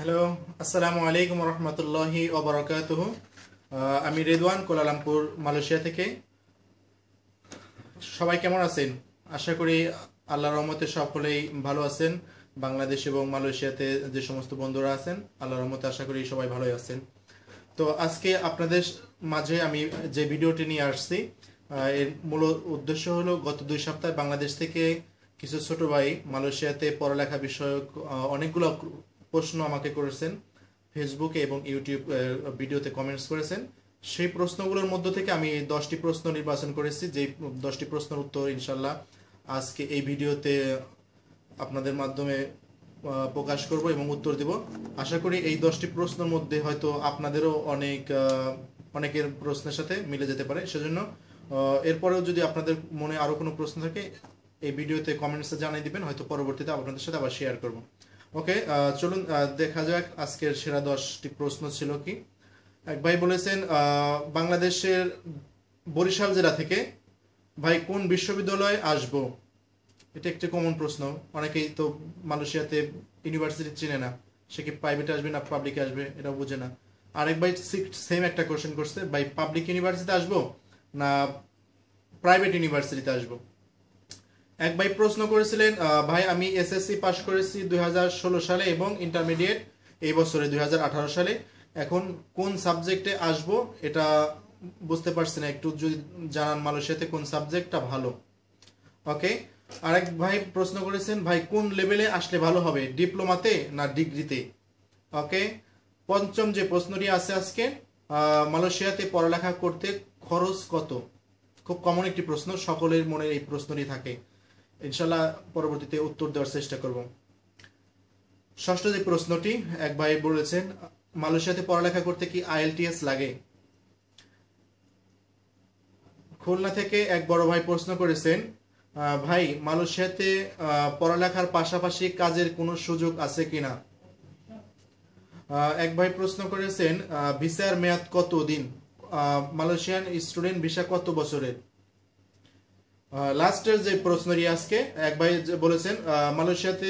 hello আসসালামু আলাইকুম রহমতুল্লাহি অবরাকাত আমি রেদওয়ান কোলালামপুর মালয়েশিয়া থেকে সবাই কেমন আছেন আশা করি আল্লাহ রহমতে সকলেই ভালো আছেন বাংলাদেশ এবং মালয়েশিয়াতে যে সমস্ত বন্ধুরা আছেন আল্লাহ রহমতে আশা করি সবাই ভালোই আছেন তো আজকে আপনাদের মাঝে আমি যে ভিডিওটি নিয়ে আসছি এর মূল উদ্দেশ্য হলো গত দুই সপ্তাহে বাংলাদেশ থেকে কিছু ছোট ভাই মালয়েশিয়াতে পড়ালেখা বিষয়ক অনেকগুলো প্রশ্ন আমাকে করেছেন ফেসবুকে এবং ইউটিউব ভিডিওতে কমেন্টস করেছেন সেই প্রশ্নগুলোর মধ্য থেকে আমি দশটি প্রশ্ন নির্বাচন করেছি যে দশটি প্রশ্নের উত্তর ইনশাল্লাহ আজকে এই ভিডিওতে আপনাদের মাধ্যমে প্রকাশ করব এবং উত্তর দেব আশা করি এই দশটি প্রশ্নের মধ্যে হয়তো আপনাদেরও অনেক অনেকের প্রশ্নের সাথে মিলে যেতে পারে সেজন্য এরপরেও যদি আপনাদের মনে আরও কোনো প্রশ্ন থাকে এই ভিডিওতে কমেন্টসে জানিয়ে দিবেন হয়তো পরবর্তীতে আপনাদের সাথে আবার শেয়ার করব ওকে চলুন দেখা যাক আজকের সেরা দশটি প্রশ্ন ছিল কি এক ভাই বলেছেন বাংলাদেশের বরিশাল জেলা থেকে ভাই কোন বিশ্ববিদ্যালয়ে আসব এটা একটি কমন প্রশ্ন অনেকেই তো মালয়েশিয়াতে ইউনিভার্সিটি চিনে না সে কি প্রাইভেটে আসবে না পাবলিকে আসবে এটা বুঝে না আরেক ভাই সেম একটা কোয়েশ্চেন করছে ভাই পাবলিক ইউনিভার্সিটিতে আসবো না প্রাইভেট ইউনিভার্সিটিতে আসবো এক ভাই প্রশ্ন করেছিলেন ভাই আমি এসএসসি পাশ করেছি দুই সালে এবং ইন্টারমিডিয়েট এই বছরে দুই সালে এখন কোন সাবজেক্টে আসব এটা বুঝতে পারছি না একটু যদি জানান মালয়েশিয়াতে কোন সাবজেক্টটা ভালো ওকে আরেক ভাই প্রশ্ন করেছেন ভাই কোন লেভেলে আসলে ভালো হবে ডিপ্লোমাতে না ডিগ্রিতে ওকে পঞ্চম যে প্রশ্নটি আছে আজকে মালয়েশিয়াতে পড়ালেখা করতে খরচ কত খুব কমন একটি প্রশ্ন সকলের মনে এই প্রশ্নটি থাকে ইনশাল্লাহ পরবর্তীতে উত্তর দেওয়ার চেষ্টা করব ষষ্ঠ যে প্রশ্নটি এক ভাই বলেছেন মালয়েশিয়াতে পড়ালেখা করতে কি আইএলটিএস লাগে খুলনা থেকে এক বড় ভাই প্রশ্ন করেছেন ভাই মালয়েশিয়াতে পড়ালেখার পাশাপাশি কাজের কোনো সুযোগ আছে কিনা এক ভাই প্রশ্ন করেছেন ভিসার মেয়াদ কত দিন মালয়েশিয়ান স্টুডেন্ট ভিসা কত বছরের লাস্টের যে প্রশ্নটি আজকে এক ভাই বলেছেন মালয়েশিয়াতে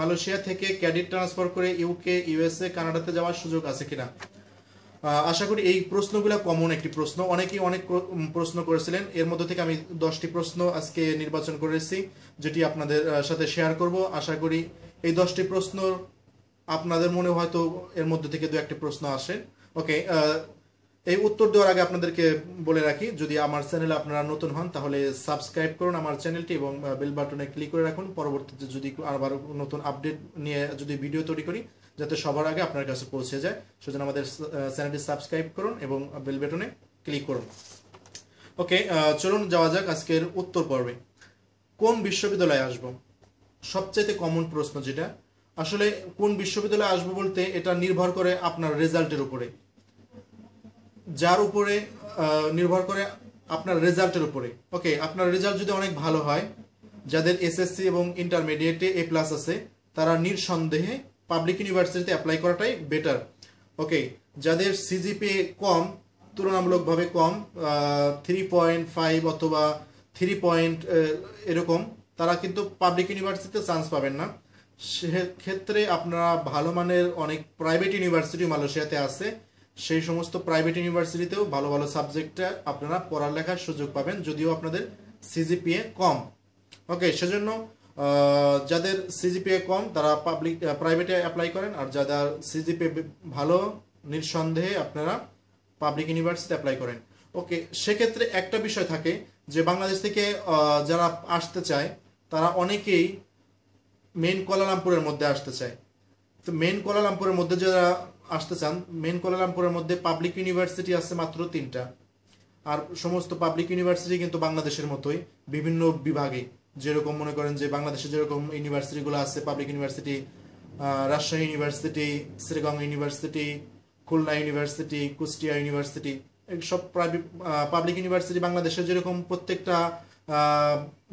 মালয়েশিয়া থেকে ক্যাডিট ট্রান্সফার করে ইউকে ইউএসএ কানাডাতে যাওয়ার সুযোগ আছে কিনা আশা করি এই প্রশ্নগুলো কমন একটি প্রশ্ন অনেকেই অনেক প্রশ্ন করেছিলেন এর মধ্যে থেকে আমি দশটি প্রশ্ন আজকে নির্বাচন করেছি যেটি আপনাদের সাথে শেয়ার করব আশা করি এই দশটি প্রশ্ন আপনাদের মনে হয়তো এর মধ্যে থেকে দু একটি প্রশ্ন আসে ওকে এই উত্তর দেওয়ার আগে আপনাদেরকে বলে রাখি যদি আমার চ্যানেলে আপনারা নতুন হন তাহলে সাবস্ক্রাইব করুন আমার চ্যানেলটি এবং বেল বাটনে ক্লিক করে রাখুন পরবর্তীতে যদি আবার নতুন আপডেট নিয়ে যদি ভিডিও তৈরি করি যাতে সবার আগে আপনার কাছে পৌঁছে যায় সুতরাং আমাদের চ্যানেলটি সাবস্ক্রাইব করুন এবং বেল বাটনে ক্লিক করুন ওকে চলুন যাওয়া যাক আজকের উত্তর পর্বে কোন বিশ্ববিদ্যালয়ে আসব সবচাইতে কমন প্রশ্ন যেটা আসলে কোন বিশ্ববিদ্যালয়ে আসবো বলতে এটা নির্ভর করে আপনার রেজাল্টের উপরে যার উপরে নির্ভর করে আপনার রেজাল্টের উপরে ওকে আপনার রেজাল্ট যদি অনেক ভালো হয় যাদের এসএসসি এবং ইন্টারমিডিয়েটে এ প্লাস আছে তারা নিঃসন্দেহে পাবলিক ইউনিভার্সিটিতে অ্যাপ্লাই করাটাই বেটার ওকে যাদের সিজিপি কম তুলনামূলকভাবে কম থ্রি পয়েন্ট ফাইভ অথবা থ্রি পয়েন্ট এরকম তারা কিন্তু পাবলিক ইউনিভার্সিটিতে চান্স পাবেন না সেক্ষেত্রে আপনারা ভালো মানের অনেক প্রাইভেট ইউনিভার্সিটি মালয়েশিয়াতে আছে সেই সমস্ত প্রাইভেট ইউনিভার্সিটিতেও ভালো ভালো সাবজেক্টে আপনারা পড়ালেখার সুযোগ পাবেন যদিও আপনাদের সিজিপিএ কম ওকে সেজন্য যাদের সিজিপিএ কম তারা পাবলিক প্রাইভেটে অ্যাপ্লাই করেন আর যাদের সিজিপিএ ভালো নিঃসন্দেহে আপনারা পাবলিক ইউনিভার্সিটি অ্যাপ্লাই করেন ওকে সেক্ষেত্রে একটা বিষয় থাকে যে বাংলাদেশ থেকে যারা আসতে চায় তারা অনেকেই মেন কোয়ালালামপুরের মধ্যে আসতে চায় তো মেন কোয়ালালামপুরের মধ্যে যারা আসতে চান মেন কোয়ালালামপুরের মধ্যে পাবলিক ইউনিভার্সিটি আছে মাত্র তিনটা আর সমস্ত পাবলিক ইউনিভার্সিটি কিন্তু বাংলাদেশের মতোই বিভিন্ন বিভাগে যেরকম মনে করেন যে বাংলাদেশে যেরকম ইউনিভার্সিটিগুলো আছে পাবলিক ইউনিভার্সিটি রাজশাহী ইউনিভার্সিটি শ্রীগঙ্গা university Khulna university Kushtia university সব পাবলিক ইউনিভার্সিটি বাংলাদেশে যেরকম প্রত্যেকটা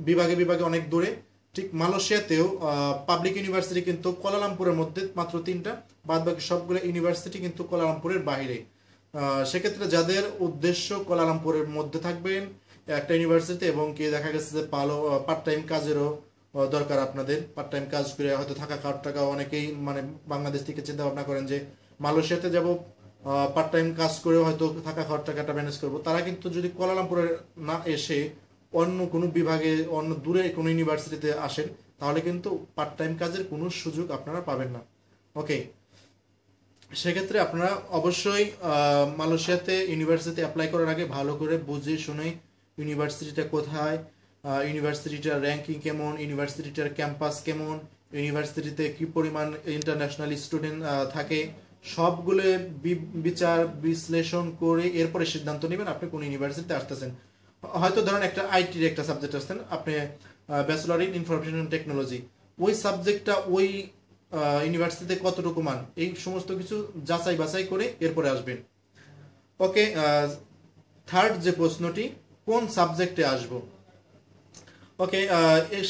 বিভাগে বিভাগে অনেক দূরে ঠিক মালয়েশিয়াতেও পাবলিক ইউনিভার্সিটি কিন্তু কোলালামপুরের মধ্যে মাত্র তিনটা বাদ বাকি সবগুলো ইউনিভার্সিটি কিন্তু কোলালামপুরের বাইরে সেক্ষেত্রে যাদের উদ্দেশ্য কোলালামপুরের মধ্যে থাকবেন একটা ইউনিভার্সিটিতে এবং কি দেখা গেছে যে পালো পার্ট টাইম কাজেরও দরকার আপনাদের পার্ট টাইম কাজ করে হয়তো থাকা খাওয়ার টাকা অনেকেই মানে বাংলাদেশ থেকে চিন্তা ভাবনা করেন যে মালয়েশিয়াতে যাব পার্ট টাইম কাজ করে হয়তো থাকা খাওয়ার টাকাটা ম্যানেজ করবো তারা কিন্তু যদি কলালামপুরে না এসে অন্য কোনো বিভাগে অন্য দূরে কোনো ইউনিভার্সিটিতে আসেন তাহলে কিন্তু পার্ট টাইম কাজের কোনো সুযোগ আপনারা পাবেন না ওকে সেক্ষেত্রে আপনারা অবশ্যই মালয়েশিয়াতে ইউনিভার্সিটিতে অ্যাপ্লাই করার আগে ভালো করে বুঝে শুনে ইউনিভার্সিটিটা কোথায় ইউনিভার্সিটিটার র্যাঙ্কিং কেমন ইউনিভার্সিটিটার ক্যাম্পাস কেমন ইউনিভার্সিটিতে কি পরিমাণ ইন্টারন্যাশনাল স্টুডেন্ট থাকে সবগুলো বিচার বিশ্লেষণ করে এরপরে সিদ্ধান্ত নেবেন আপনি কোন ইউনিভার্সিটিতে আসতেছেন হয়তো ধরেন একটা আইটির একটা সাবজেক্ট আসছেন আপনি ব্যাচেলর ইন ইনফরমেশন টেকনোলজি ওই সাবজেক্টটা ওই ইউনিভার্সিটিতে কতটুকু মান এই সমস্ত কিছু যাচাই বাছাই করে এরপরে আসবেন ওকে থার্ড যে প্রশ্নটি কোন সাবজেক্টে আসব ওকে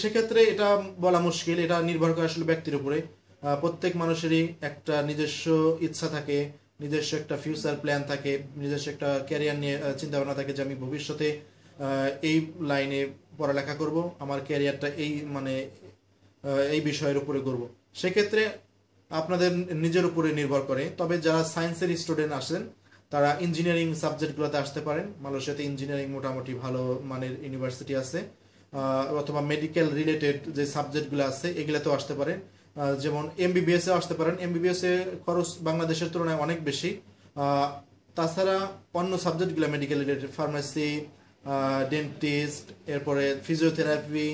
সেক্ষেত্রে এটা বলা মুশকিল এটা নির্ভর করে আসলে ব্যক্তির উপরে প্রত্যেক মানুষেরই একটা নিজস্ব ইচ্ছা থাকে নিজস্ব একটা ফিউচার প্ল্যান থাকে নিজস্ব একটা ক্যারিয়ার নিয়ে চিন্তাভাবনা থাকে যে আমি ভবিষ্যতে এই লাইনে পড়ালেখা করব আমার ক্যারিয়ারটা এই মানে এই বিষয়ের উপরে করব সেক্ষেত্রে আপনাদের নিজের উপরে নির্ভর করে তবে যারা সায়েন্সের স্টুডেন্ট আসেন তারা ইঞ্জিনিয়ারিং সাবজেক্টগুলোতে আসতে পারেন মালয়েশিয়াতে ইঞ্জিনিয়ারিং মোটামুটি ভালো মানের ইউনিভার্সিটি আছে অথবা মেডিকেল রিলেটেড যে সাবজেক্টগুলো আছে এগুলোতেও আসতে পারেন যেমন এমবিবিএসে আসতে পারেন এমবিবিএসে খরচ বাংলাদেশের তুলনায় অনেক বেশি তাছাড়া অন্য সাবজেক্টগুলো মেডিকেল রিলেটেড ফার্মেসি ডেন্টিস্ট এরপরে ফিজিওথেরাপি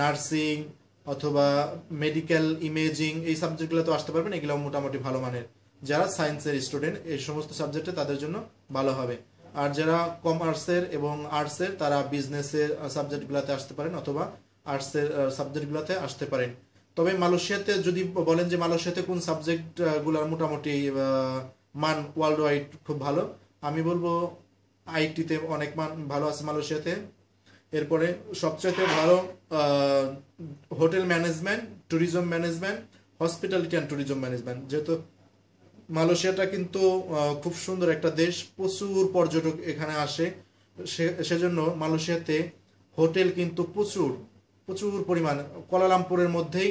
নার্সিং অথবা মেডিকেল ইমেজিং এই সাবজেক্টগুলো তো আসতে পারবেন এগুলো মোটামুটি ভালো মানের যারা সায়েন্সের স্টুডেন্ট এই সমস্ত সাবজেক্টে তাদের জন্য ভালো হবে আর যারা কমার্সের এবং আর্টসের তারা বিজনেসের সাবজেক্টগুলোতে আসতে পারেন অথবা আর্টসের সাবজেক্টগুলোতে আসতে পারেন তবে মালয়েশিয়াতে যদি বলেন যে মালয়েশিয়াতে কোন সাবজেক্টগুলোর মোটামুটি মান ওয়ার্ল্ড ওয়াইড খুব ভালো আমি বলবো আইটিতে অনেক মান ভালো আছে মালয়েশিয়াতে এরপরে সবচেয়ে ভালো hotel management tourism management hospitality and tourism management যেহেতু মালয়েশিয়াটা কিন্তু খুব সুন্দর একটা দেশ প্রচুর পর্যটক এখানে আসে সেজন্য মালয়েশিয়াতে হোটেল কিন্তু প্রচুর প্রচুর পরিমাণ কলালামপুরের মধ্যেই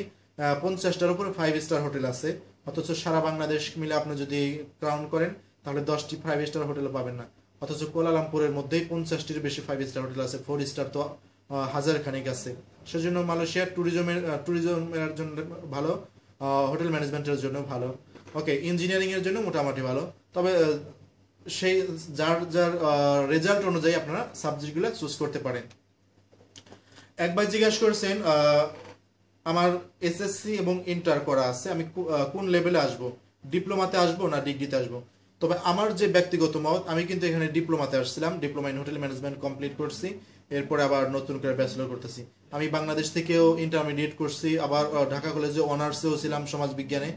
পঞ্চাশটার উপরে ফাইভ স্টার হোটেল আছে অথচ সারা বাংলাদেশ মিলে আপনি যদি ক্রাউন করেন তাহলে দশটি ফাইভ স্টার হোটেল পাবেন না অথচ কোলালামপুরের মধ্যেই পঞ্চাশটির বেশি ফাইভ স্টার হোটেল আছে ফোর স্টার তো হাজার খানিক আছে সেজন্য মালয়েশিয়ার ট্যুরিজমের ট্যুরিজমের জন্য ভালো হোটেল ম্যানেজমেন্টের জন্য ভালো ওকে ইঞ্জিনিয়ারিংয়ের জন্য মোটামুটি ভালো তবে সেই যার যার রেজাল্ট অনুযায়ী আপনারা সাবজেক্টগুলো চুজ করতে পারেন একবার জিজ্ঞাসা করছেন আমার এসএসসি এবং ইন্টার করা আছে আমি কোন লেভেলে আসব ডিপ্লোমাতে আসব না ডিগ্রিতে আসবো তবে আমার যে ব্যক্তিগত মত আমি কিন্তু এখানে ডিপ্লোমাতে আসছিলাম diploma in hotel management complete করছি এরপরে আবার নতুন করে ব্যাচেলর করতেছি আমি বাংলাদেশ থেকেও ইন্টারমিডিয়েট করছি আবার ঢাকা কলেজে অনার্সেও ছিলাম সমাজ বিজ্ঞানে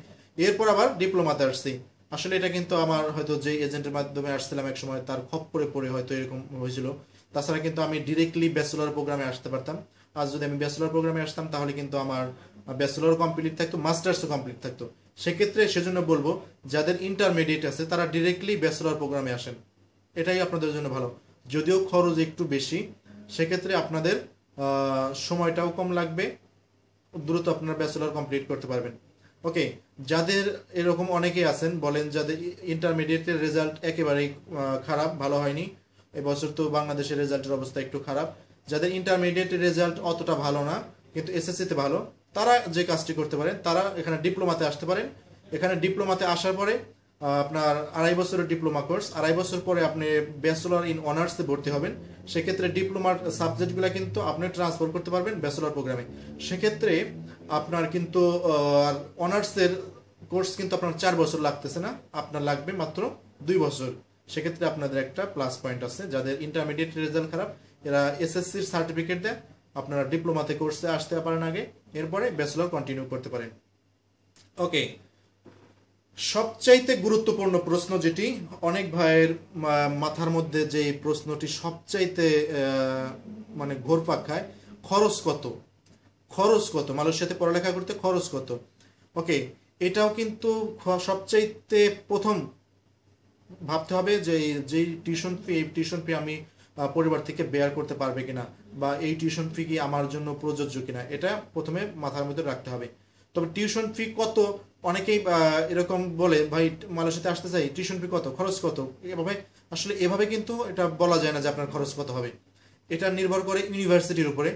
এরপর আবার ডিপ্লোমাতে আসছি আসলে এটা কিন্তু আমার হয়তো যে এজেন্টের মাধ্যমে আসছিলাম এক সময় তার করে পড়ে হয়তো এরকম হয়েছিল তাছাড়া কিন্তু আমি ডিরেক্টলি ব্যাচেলার প্রোগ্রামে আসতে পারতাম আর যদি আমি ব্যাচেলর প্রোগ্রামে আসতাম তাহলে কিন্তু আমার ব্যাচেলর কমপ্লিট থাকতো মাস্টার্সও কমপ্লিট থাকতো সেক্ষেত্রে সেজন্য বলবো যাদের ইন্টারমিডিয়েট আছে তারা ডিরেক্টলি ব্যাচেলর প্রোগ্রামে আসেন এটাই আপনাদের জন্য ভালো যদিও খরচ একটু বেশি সেক্ষেত্রে আপনাদের সময়টাও কম লাগবে দ্রুত আপনার ব্যাচেলর কমপ্লিট করতে পারবেন ওকে যাদের এরকম অনেকেই আছেন বলেন যাদের ইন্টারমিডিয়েটের রেজাল্ট একেবারেই খারাপ ভালো হয়নি এবছর তো বাংলাদেশের রেজাল্টের অবস্থা একটু খারাপ যাদের ইন্টারমিডিয়েটের রেজাল্ট অতটা ভালো না কিন্তু এসএসসিতে ভালো তারা যে কাজটি করতে পারেন তারা এখানে ডিপ্লোমাতে আসতে পারেন এখানে ডিপ্লোমাতে আসার পরে আপনার আড়াই বছরের ডিপ্লোমা কোর্স আড়াই বছর পরে আপনি ব্যাচেলর ইন অনার্সে ভর্তি হবেন সেক্ষেত্রে ডিপ্লোমার সাবজেক্টগুলো কিন্তু আপনি ট্রান্সফার করতে পারবেন ব্যাচেলর প্রোগ্রামে সেক্ষেত্রে আপনার কিন্তু অনার্সের কোর্স কিন্তু আপনার চার বছর লাগতেছে না আপনার লাগবে মাত্র দুই বছর সেক্ষেত্রে আপনাদের একটা প্লাস পয়েন্ট আছে যাদের ইন্টারমিডিয়েট রেজাল্ট খারাপ এরা এসএসসির সার্টিফিকেট দেয় আপনারা ডিপ্লোমাতে কোর্সে আসতে পারেন আগে এরপরে ব্যাচেলর কন্টিনিউ করতে পারেন ওকে সবচাইতে গুরুত্বপূর্ণ প্রশ্ন যেটি অনেক ভাইয়ের মাথার মধ্যে যে প্রশ্নটি সবচাইতে মানে ঘোরপাক খায় খরচ কত খরচ কত সাথে পড়ালেখা করতে খরচ কত ওকে এটাও কিন্তু সবচাইতে প্রথম ভাবতে হবে যে যেই টিউশন ফি এই টিউশন ফি আমি পরিবার থেকে বেয়ার করতে পারবে কিনা বা এই টিউশন ফি কি আমার জন্য প্রযোজ্য কিনা এটা প্রথমে মাথার মধ্যে রাখতে হবে তবে টিউশন ফি কত অনেকেই এরকম বলে ভাই সাথে আসতে চাই টিউশন ফি কত খরচ কত এভাবে আসলে এভাবে কিন্তু এটা বলা যায় না যে আপনার খরচ কত হবে এটা নির্ভর করে ইউনিভার্সিটির উপরে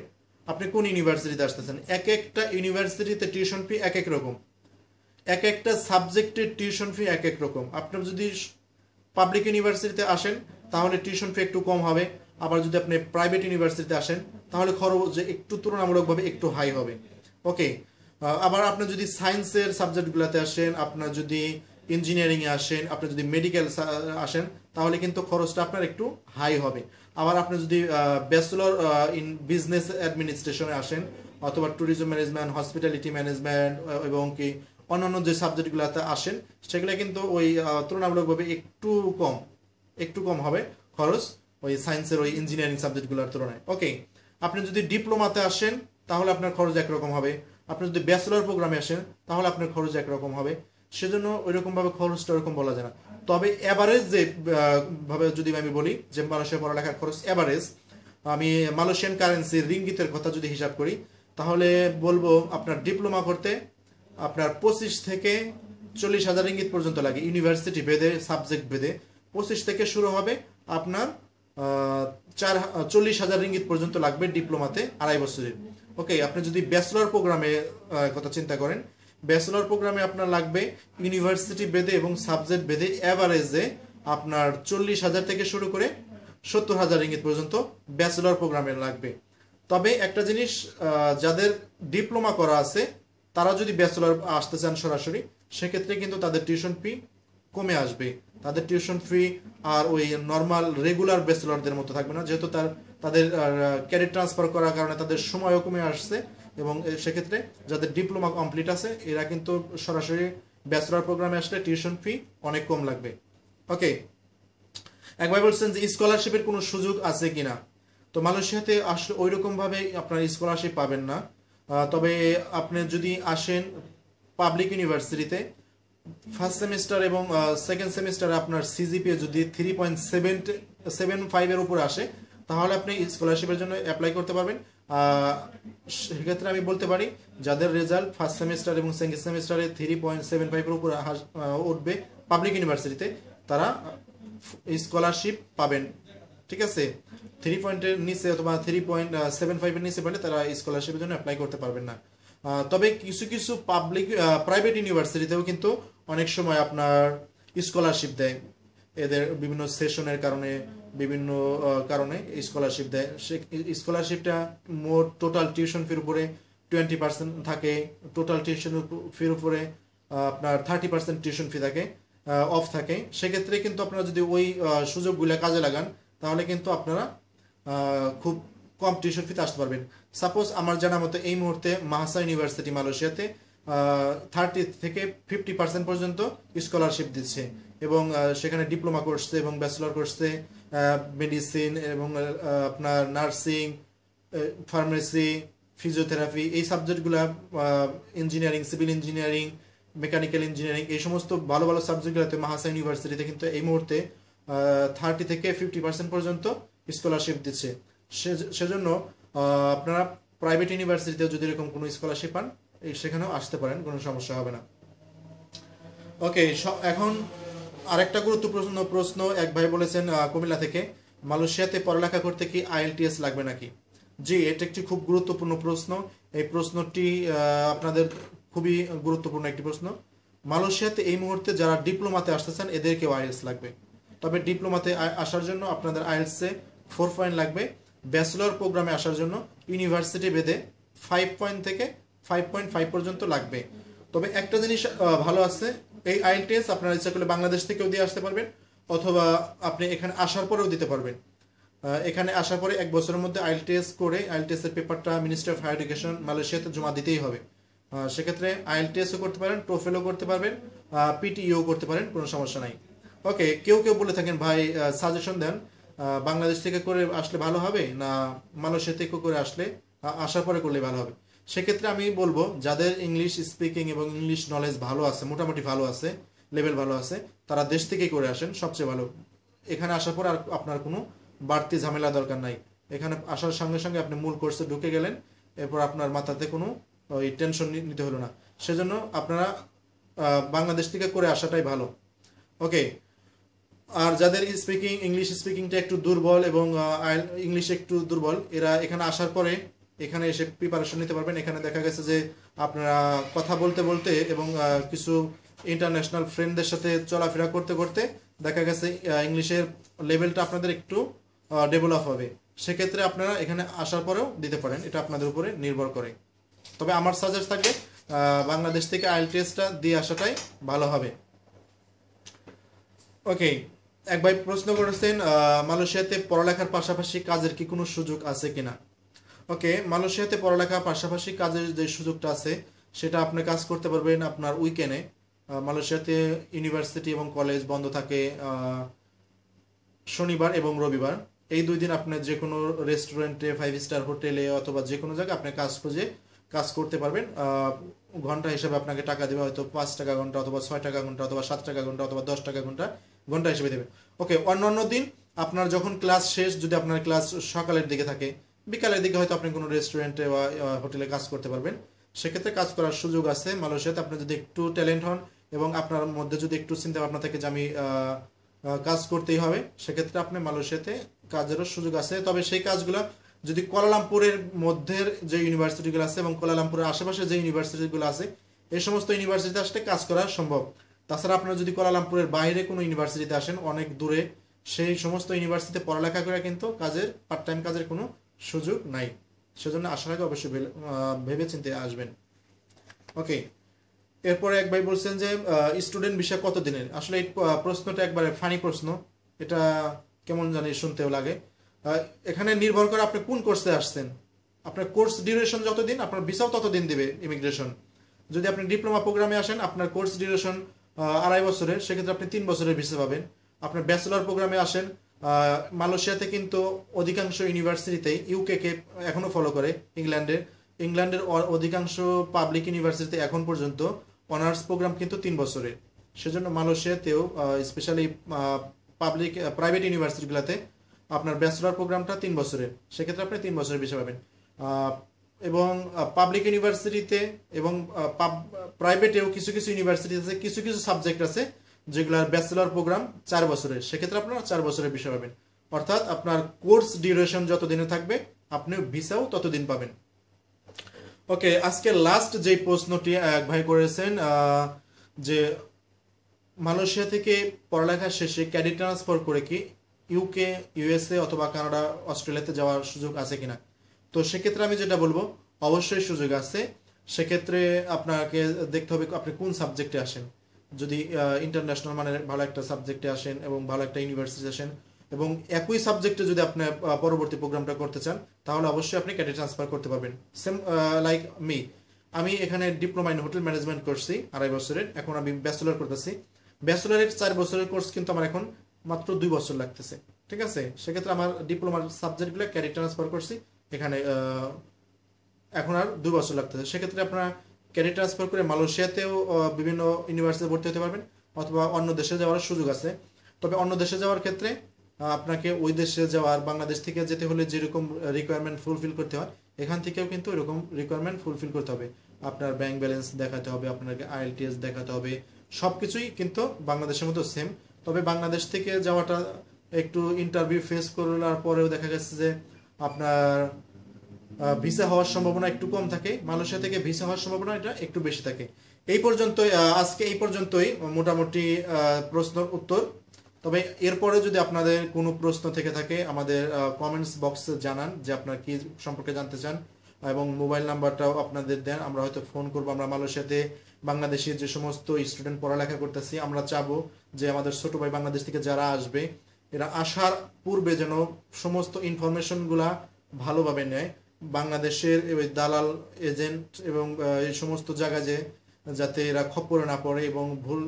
আপনি কোন ইউনিভার্সিটিতে আসতেছেন এক একটা ইউনিভার্সিটিতে টিউশন ফি এক এক রকম এক একটা সাবজেক্টের টিউশন ফি এক এক রকম আপনার যদি পাবলিক ইউনিভার্সিটিতে আসেন তাহলে টিউশন ফি একটু কম হবে আবার যদি আপনি প্রাইভেট ইউনিভার্সিটিতে আসেন তাহলে খরচ একটু তুলনামূলকভাবে একটু হাই হবে ওকে আবার আপনি যদি সায়েন্সের সাবজেক্টগুলোতে আসেন আপনার যদি ইঞ্জিনিয়ারিংয়ে আসেন আপনি যদি মেডিকেল আসেন তাহলে কিন্তু খরচটা আপনার একটু হাই হবে আবার আপনি যদি ব্যাচেলর ইন বিজনেস অ্যাডমিনিস্ট্রেশনে আসেন অথবা ট্যুরিজম ম্যানেজমেন্ট হসপিটালিটি ম্যানেজমেন্ট এবং কি অন্যান্য যে সাবজেক্টগুলোতে আসেন সেগুলো কিন্তু ওই তুলনামূলকভাবে একটু কম একটু কম হবে খরচ ওই সায়েন্সের ওই ইঞ্জিনিয়ারিং সাবজেক্টগুলোর তুলনায় ওকে আপনি যদি ডিপ্লোমাতে আসেন তাহলে আপনার খরচ একরকম হবে আপনি যদি ব্যাচেলর প্রোগ্রামে আসেন তাহলে আপনার খরচ একরকম হবে সেজন্য ওইরকমভাবে খরচটা ওরকম বলা যায় না তবে অ্যাভারেজ যে ভাবে যদি আমি বলি যে মানুষের পড়ালেখার খরচ অ্যাভারেজ আমি মালয়েশিয়ান কারেন্সির রিঙ্গিতের কথা যদি হিসাব করি তাহলে বলবো আপনার ডিপ্লোমা করতে আপনার পঁচিশ থেকে চল্লিশ হাজার রিঙ্গিত পর্যন্ত লাগে ইউনিভার্সিটি ভেদে সাবজেক্ট ভেদে পঁচিশ থেকে শুরু হবে আপনার চার চল্লিশ হাজার রিঙ্গিত পর্যন্ত লাগবে ডিপ্লোমাতে আড়াই বছরের ওকে আপনি যদি ব্যাচেলর প্রোগ্রামে কথা চিন্তা করেন ব্যাচেলর প্রোগ্রামে আপনার লাগবে ইউনিভার্সিটি বেদে এবং সাবজেক্ট বেদে অ্যাভারেজে আপনার চল্লিশ হাজার থেকে শুরু করে সত্তর হাজার রিঙ্গিত পর্যন্ত ব্যাচেলর প্রোগ্রামে লাগবে তবে একটা জিনিস যাদের ডিপ্লোমা করা আছে তারা যদি ব্যাচেলর আসতে চান সরাসরি সেক্ষেত্রে কিন্তু তাদের টিউশন ফি কমে আসবে তাদের টিউশন ফি আর ওই নর্মাল রেগুলার ব্যাচেলরদের মতো থাকবে না যেহেতু তার তাদের ক্যারিয়ার ট্রান্সফার করার কারণে তাদের সময়ও কমে আসছে এবং সেক্ষেত্রে যাদের ডিপ্লোমা কমপ্লিট আছে এরা কিন্তু সরাসরি ব্যাচেলর প্রোগ্রামে আসলে টিউশন ফি অনেক কম লাগবে ওকে একবার বলছেন যে স্কলারশিপের কোনো সুযোগ আছে কিনা তো মালয়েশিয়াতে আসলে ওই রকমভাবে আপনার স্কলারশিপ পাবেন না তবে আপনি যদি আসেন পাবলিক ইউনিভার্সিটিতে ফার্স্ট সেমিস্টার এবং সেকেন্ড সেমিস্টারে আপনার সিজিপিএ যদি থ্রি পয়েন্ট সেভেন সেভেন ফাইভের উপর আসে তাহলে আপনি স্কলারশিপের জন্য অ্যাপ্লাই করতে পারবেন সেক্ষেত্রে আমি বলতে পারি যাদের রেজাল্ট ফার্স্ট সেমিস্টার এবং সেকেন্ড সেমিস্টারে থ্রি পয়েন্ট সেভেন ফাইভের উপর উঠবে পাবলিক ইউনিভার্সিটিতে তারা স্কলারশিপ পাবেন ঠিক আছে থ্রি পয়েন্টের নিচে অথবা থ্রি পয়েন্ট সেভেন ফাইভের নিচে পেলে তারা স্কলারশিপের জন্য অ্যাপ্লাই করতে পারবেন না তবে কিছু কিছু পাবলিক প্রাইভেট ইউনিভার্সিটিতেও কিন্তু অনেক সময় আপনার স্কলারশিপ দেয় এদের বিভিন্ন সেশনের কারণে বিভিন্ন কারণে স্কলারশিপ দেয় সে স্কলারশিপটা মোট টোটাল টিউশন ফির উপরে টোয়েন্টি পার্সেন্ট থাকে টোটাল টিউশন ফির উপরে আপনার থার্টি পার্সেন্ট টিউশন ফি থাকে অফ থাকে সেক্ষেত্রে কিন্তু আপনারা যদি ওই সুযোগগুলো কাজে লাগান তাহলে কিন্তু আপনারা খুব কম টিউশন ফিতে আসতে পারবেন সাপোজ আমার জানা মতো এই মুহূর্তে মাহাসা ইউনিভার্সিটি মালয়েশিয়াতে থার্টি থেকে ফিফটি পার্সেন্ট পর্যন্ত স্কলারশিপ দিচ্ছে এবং সেখানে ডিপ্লোমা করছে এবং ব্যাচেলার করছে মেডিসিন এবং আপনার নার্সিং ফার্মেসি ফিজিওথেরাপি এই সাবজেক্টগুলো engineering civil engineering mechanical engineering এই সমস্ত ভালো ভালো সাবজেক্টগুলোতে মাহাসা ইউনিভার্সিটিতে কিন্তু এই মুহূর্তে থার্টি থেকে ফিফটি পার্সেন্ট পর্যন্ত স্কলারশিপ দিচ্ছে সেজন্য আপনারা প্রাইভেট ইউনিভার্সিটিতে যদি এরকম কোনো স্কলারশিপ পান সেখানেও আসতে পারেন কোনো সমস্যা হবে না ওকে এখন আরেকটা গুরুত্বপূর্ণ প্রশ্ন এক ভাই বলেছেন কুমিল্লা থেকে মালয়েশিয়াতে পড়ালেখা করতে কি আইএলটিএস লাগবে নাকি জি এটা একটি খুব গুরুত্বপূর্ণ প্রশ্ন এই প্রশ্নটি আপনাদের খুবই গুরুত্বপূর্ণ একটি প্রশ্ন মালয়েশিয়াতে এই মুহূর্তে যারা ডিপ্লোমাতে আসতেছেন এদেরকেও আইএলস লাগবে তবে ডিপ্লোমাতে আসার জন্য আপনাদের আইএলসে ফোর পয়েন্ট লাগবে ব্যাচেলর প্রোগ্রামে আসার জন্য ইউনিভার্সিটি বেদে ফাইভ পয়েন্ট থেকে ফাইভ পয়েন্ট ফাইভ পর্যন্ত লাগবে তবে একটা জিনিস ভালো আছে এই আইএলটিএস আপনারা ইচ্ছা করলে বাংলাদেশ থেকেও দিয়ে আসতে পারবেন অথবা আপনি এখানে আসার পরেও দিতে পারবেন এখানে আসার পরে এক বছরের মধ্যে আইএলটিএস করে আইএলটিএসের পেপারটা মিনিস্ট্রি অফ হায়ার এডুকেশন মালয়েশিয়াতে জমা দিতেই হবে সেক্ষেত্রে আইএলটিএসও করতে পারেন টোফেলও করতে পারবেন পিটিইও করতে পারেন কোনো সমস্যা নাই ওকে কেউ কেউ বলে থাকেন ভাই সাজেশন দেন বাংলাদেশ থেকে করে আসলে ভালো হবে না মালয়েশিয়া থেকে করে আসলে আসার পরে করলে ভালো হবে সেক্ষেত্রে আমি বলবো যাদের ইংলিশ স্পিকিং এবং ইংলিশ নলেজ ভালো আছে মোটামুটি ভালো আছে লেভেল ভালো আছে তারা দেশ থেকে করে আসেন সবচেয়ে ভালো এখানে আসার পর আর আপনার কোনো বাড়তি ঝামেলা দরকার নাই এখানে আসার সঙ্গে সঙ্গে আপনি মূল কোর্সে ঢুকে গেলেন এরপর আপনার মাথাতে কোনো ওই টেনশন নিতে হলো না সেজন্য আপনারা বাংলাদেশ থেকে করে আসাটাই ভালো ওকে আর যাদের স্পিকিং ইংলিশ স্পিকিংটা একটু দুর্বল এবং ইংলিশ একটু দুর্বল এরা এখানে আসার পরে এখানে এসে প্রিপারেশন নিতে পারবেন এখানে দেখা গেছে যে আপনারা কথা বলতে বলতে এবং কিছু ইন্টারন্যাশনাল ফ্রেন্ডদের সাথে চলাফেরা করতে করতে দেখা গেছে ইংলিশের লেভেলটা আপনাদের একটু ডেভেলপ হবে সেক্ষেত্রে আপনারা এখানে আসার পরেও দিতে পারেন এটা আপনাদের উপরে নির্ভর করে তবে আমার সাজেস্ট থাকে বাংলাদেশ থেকে টেস্টটা দিয়ে আসাটাই ভালো হবে ওকে এক ভাই প্রশ্ন করেছেন মালয়েশিয়াতে পড়ালেখার পাশাপাশি কাজের কি কোনো সুযোগ আছে কিনা ওকে মালয়েশিয়াতে পড়ালেখা পাশাপাশি কাজের যে সুযোগটা আছে সেটা আপনি কাজ করতে পারবেন আপনার উইকেনে মালয়েশিয়াতে ইউনিভার্সিটি এবং কলেজ বন্ধ থাকে শনিবার এবং রবিবার এই দুই দিন আপনি যে কোনো রেস্টুরেন্টে ফাইভ স্টার হোটেলে অথবা যে কোনো জায়গায় আপনি কাজ খুঁজে কাজ করতে পারবেন ঘন্টা হিসাবে আপনাকে টাকা দেবে হয়তো পাঁচ টাকা ঘন্টা অথবা ছয় টাকা ঘন্টা অথবা সাত টাকা ঘন্টা অথবা দশ টাকা ঘন্টা ঘন্টা হিসেবে দেবে ওকে অন্য অন্য দিন আপনার যখন ক্লাস শেষ যদি আপনার ক্লাস সকালের দিকে থাকে বিকালের দিকে হয়তো আপনি কোনো রেস্টুরেন্টে বা হোটেলে কাজ করতে পারবেন সেক্ষেত্রে কাজ করার সুযোগ আছে মালয়েশিয়াতে আপনি যদি একটু ট্যালেন্ট হন এবং আপনার মধ্যে যদি একটু চিন্তা ভাবনা থাকে যে আমি কাজ করতেই হবে সেক্ষেত্রে আপনি মালয়েশিয়াতে কাজেরও সুযোগ আছে তবে সেই কাজগুলো যদি কোয়ালালামপুরের মধ্যের যে ইউনিভার্সিটিগুলো আছে এবং কোয়ালালামপুরের আশেপাশে যে ইউনিভার্সিটিগুলো আছে এই সমস্ত ইউনিভার্সিটিতে আসলে কাজ করা সম্ভব তাছাড়া আপনারা যদি কোয়ালালামপুরের বাইরে কোনো ইউনিভার্সিটিতে আসেন অনেক দূরে সেই সমস্ত ইউনিভার্সিটিতে পড়ালেখা করে কিন্তু কাজের পার্ট টাইম কাজের কোনো সুযোগ নাই সেজন্য আসার আগে অবশ্যই ভেবে চিনতে আসবেন ওকে এরপরে এক ভাই বলছেন যে স্টুডেন্ট বিষয় কত দিনের আসলে এই প্রশ্নটা একবারে ফানি প্রশ্ন এটা কেমন জানি শুনতেও লাগে এখানে নির্ভর করে আপনি কোন কোর্সে আসছেন আপনার কোর্স ডিউরেশন যতদিন আপনার ভিসাও ততদিন দেবে ইমিগ্রেশন যদি আপনি ডিপ্লোমা প্রোগ্রামে আসেন আপনার কোর্স ডিউরেশন আড়াই বছরের সেক্ষেত্রে আপনি তিন বছরের ভিসা পাবেন আপনার ব্যাচেলর প্রোগ্রামে আসেন মালয়েশিয়াতে কিন্তু অধিকাংশ ইউনিভার্সিটিতে ইউকেকে এখনও ফলো করে ইংল্যান্ডের ইংল্যান্ডের অধিকাংশ পাবলিক ইউনিভার্সিটিতে এখন পর্যন্ত অনার্স প্রোগ্রাম কিন্তু তিন বছরের সেজন্য মালয়েশিয়াতেও স্পেশালি পাবলিক প্রাইভেট ইউনিভার্সিটিগুলোতে আপনার ব্যাচেলার প্রোগ্রামটা তিন বছরের সেক্ষেত্রে আপনি তিন বছরের বিষয় পাবেন এবং পাবলিক ইউনিভার্সিটিতে এবং প্রাইভেটেও কিছু কিছু ইউনিভার্সিটি আছে কিছু কিছু সাবজেক্ট আছে যেগুলার ব্যাচেলর প্রোগ্রাম চার বছরের সেক্ষেত্রে আপনার চার বছরের বিষয় পাবেন অর্থাৎ আপনার কোর্স ডিউরেশন যতদিনে থাকবে আপনি ভিসাও ততদিন পাবেন ওকে আজকে লাস্ট যে প্রশ্নটি এক ভাই করেছেন যে মালয়েশিয়া থেকে পড়ালেখা শেষে ক্যাডিট ট্রান্সফার করে কি ইউকে ইউএসএ অথবা কানাডা অস্ট্রেলিয়াতে যাওয়ার সুযোগ আছে কিনা তো সেক্ষেত্রে আমি যেটা বলবো অবশ্যই সুযোগ আছে সেক্ষেত্রে আপনাকে দেখতে হবে আপনি কোন সাবজেক্টে আসেন যদি ইন্টারন্যাশনাল মানের ভালো একটা সাবজেক্টে আসেন এবং ভালো একটা ইউনিভার্সিটি আসেন এবং একই সাবজেক্টে যদি আপনি পরবর্তী প্রোগ্রামটা করতে চান তাহলে অবশ্যই আপনি ক্যাডেট ট্রান্সফার করতে পারবেন সেম লাইক মি আমি এখানে ডিপ্লোমা ইন হোটেল ম্যানেজমেন্ট করছি আড়াই বছরের এখন আমি ব্যাচেলার করতেছি ব্যাচেলারের চার বছরের কোর্স কিন্তু আমার এখন মাত্র দুই বছর লাগতেছে ঠিক আছে সেক্ষেত্রে আমার ডিপ্লোমার সাবজেক্টগুলো ক্যারি ট্রান্সফার করছি এখানে এখন আর দুই বছর লাগতেছে সেক্ষেত্রে আপনারা ক্যারিয়ার ট্রান্সফার করে মালয়েশিয়াতেও বিভিন্ন ইউনিভার্সিটিতে ভর্তি হতে পারবেন অথবা অন্য দেশে যাওয়ার সুযোগ আছে তবে অন্য দেশে যাওয়ার ক্ষেত্রে আপনাকে ওই দেশে যাওয়ার বাংলাদেশ থেকে যেতে হলে যেরকম রিকোয়ারমেন্ট ফুলফিল করতে হয় এখান থেকেও কিন্তু এরকম রিকোয়ারমেন্ট ফুলফিল করতে হবে আপনার ব্যাংক ব্যালেন্স দেখাতে হবে আপনাকে আইএলটিএস দেখাতে হবে সব কিছুই কিন্তু বাংলাদেশের মতো সেম তবে বাংলাদেশ থেকে যাওয়াটা একটু ইন্টারভিউ ফেস করার পরেও দেখা গেছে যে আপনার ভিসা হওয়ার সম্ভাবনা একটু কম থাকে মালয়েশিয়া থেকে ভিসা হওয়ার সম্ভাবনা এটা একটু বেশি থাকে এই পর্যন্তই আজকে এই পর্যন্তই মোটামুটি প্রশ্ন উত্তর তবে এরপরে যদি আপনাদের কোনো প্রশ্ন থেকে থাকে আমাদের কমেন্টস বক্সে জানান যে আপনার কি সম্পর্কে জানতে চান এবং মোবাইল নাম্বারটাও আপনাদের দেন আমরা হয়তো ফোন করবো আমরা মালয়েশিয়াতে বাংলাদেশের যে সমস্ত স্টুডেন্ট পড়ালেখা করতেছি আমরা চাবো যে আমাদের ছোট ভাই বাংলাদেশ থেকে যারা আসবে এরা আসার পূর্বে যেন সমস্ত ইনফরমেশনগুলা ভালোভাবে নেয় বাংলাদেশের দালাল এজেন্ট এবং এই সমস্ত জায়গায় যে যাতে এরা খপ্পরে না পড়ে এবং ভুল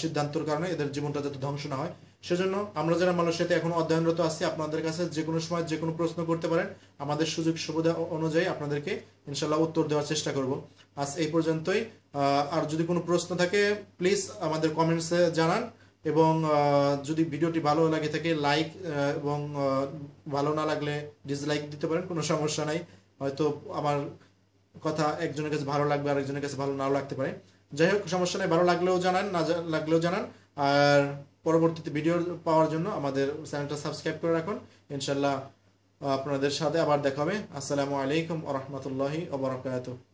সিদ্ধান্তর কারণে এদের জীবনটা যাতে ধ্বংস না হয় সেজন্য আমরা যারা সাথে এখন অধ্যয়নরত আছি আপনাদের কাছে যে কোনো সময় যে কোনো প্রশ্ন করতে পারেন আমাদের সুযোগ সুবিধা অনুযায়ী আপনাদেরকে ইনশাল্লাহ উত্তর দেওয়ার চেষ্টা করব আজ এই পর্যন্তই আর যদি কোনো প্রশ্ন থাকে প্লিজ আমাদের কমেন্টসে জানান এবং যদি ভিডিওটি ভালো লাগে থাকে লাইক এবং ভালো না লাগলে ডিসলাইক দিতে পারেন কোনো সমস্যা নাই হয়তো আমার কথা একজনের কাছে ভালো লাগবে আরেকজনের কাছে ভালো নাও লাগতে পারে যাই হোক সমস্যা নেই ভালো লাগলেও জানান না লাগলেও জানান আর পরবর্তীতে ভিডিও পাওয়ার জন্য আমাদের চ্যানেলটা সাবস্ক্রাইব করে রাখুন ইনশাল্লাহ আপনাদের সাথে আবার দেখা হবে আসসালামু আলাইকুম আ রহমতুল্লাহি